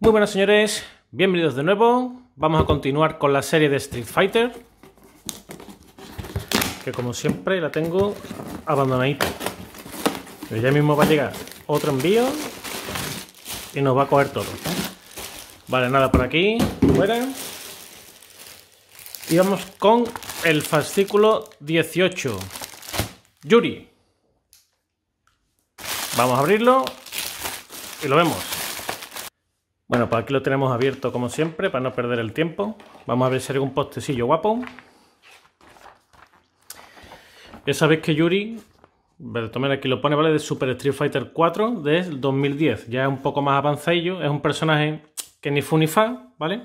Muy buenas señores, bienvenidos de nuevo. Vamos a continuar con la serie de Street Fighter. Que como siempre la tengo abandonadita. Pero ya mismo va a llegar otro envío y nos va a coger todo. Vale, nada por aquí, fuera. Y vamos con el fascículo 18. Yuri. Vamos a abrirlo y lo vemos. Bueno, pues aquí lo tenemos abierto como siempre para no perder el tiempo. Vamos a ver si hay algún postecillo guapo. Ya sabéis que Yuri, tomen aquí lo pone, ¿vale? De Super Street Fighter 4 de 2010. Ya es un poco más avanzadillo. Es un personaje que ni fu ni fa, ¿vale?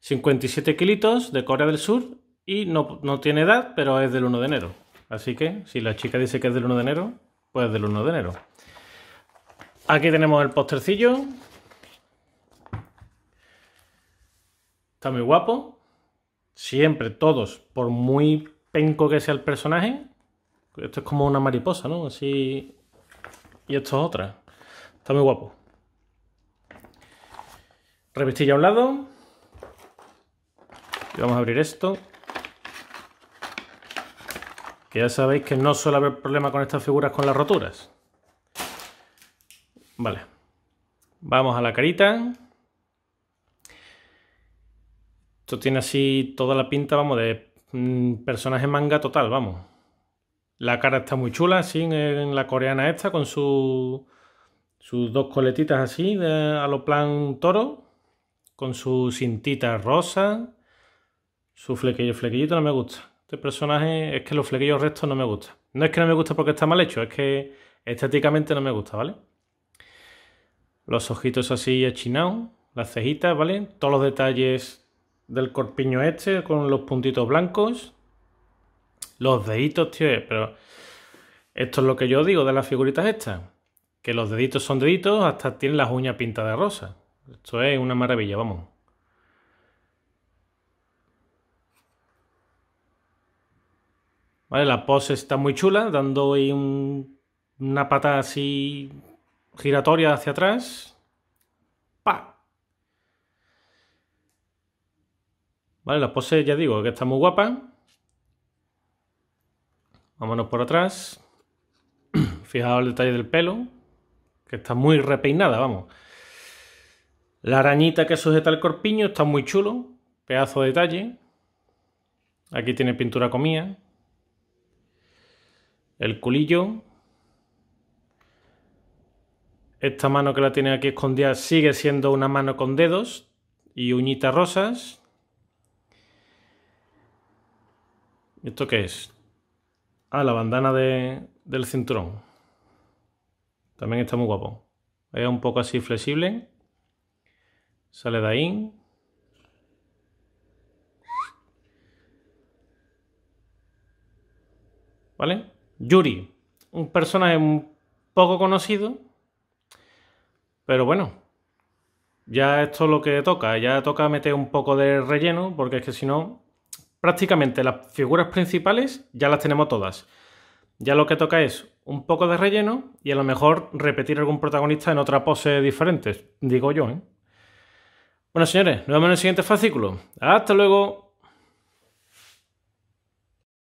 57 kilitos de Corea del Sur y no, tiene edad, pero es del 1 de enero. Así que si la chica dice que es del 1 de enero, pues es del 1 de enero. Aquí tenemos el postercillo está muy guapo. Siempre, todos, por muy penco que sea el personaje, esto es como una mariposa, ¿no? Así. Y esto es otra. Está muy guapo. Revistilla a un lado. Y vamos a abrir esto. Que ya sabéis que no suele haber problema con estas figuras con las roturas. Vale. Vamos a la carita. Esto tiene así toda la pinta, vamos, de mm, personaje manga total, vamos. La cara está muy chula, así en, la coreana esta, con su, sus dos coletitas así, a lo plan toro, con su cintita rosa, su flequillo, flequillito no me gusta. Este personaje es que los flequillos restos no me gusta. No es que no me gusta porque está mal hecho, es que estéticamente no me gusta, ¿vale? Los ojitos así achinados, las cejitas, ¿vale? Todos los detalles del corpiño este con los puntitos blancos. Los deditos, tío, eh, pero esto es lo que yo digo de las figuritas estas. Que los deditos son deditos, hasta tienen las uñas pintadas de rosa. Esto es una maravilla, vamos. Vale, la pose está muy chula, dando una pata así giratoria hacia atrás. ¡Pa! Las la ya digo que está muy guapa. Vámonos por atrás. Fijaos el detalle del pelo, que está muy repeinada, vamos. La arañita que sujeta el corpiño está muy chulo, pedazo de detalle. Aquí tiene pintura comía. El culillo. Esta mano que la tiene aquí escondida sigue siendo una mano con dedos y uñitas rosas. esto qué es? Ah, la bandana de, del cinturón. También está muy guapo. Es un poco así flexible. Sale de ahí. ¿Vale? Yuri. Un personaje un poco conocido. Pero bueno. Ya esto es lo que toca. Ya toca meter un poco de relleno. Porque es que si no, prácticamente las figuras principales ya las tenemos todas. Ya lo que toca es un poco de relleno y a lo mejor repetir algún protagonista en otra pose diferente, digo yo. ¿eh? Bueno, señores, nos vemos en el siguiente fascículo. ¡Hasta luego!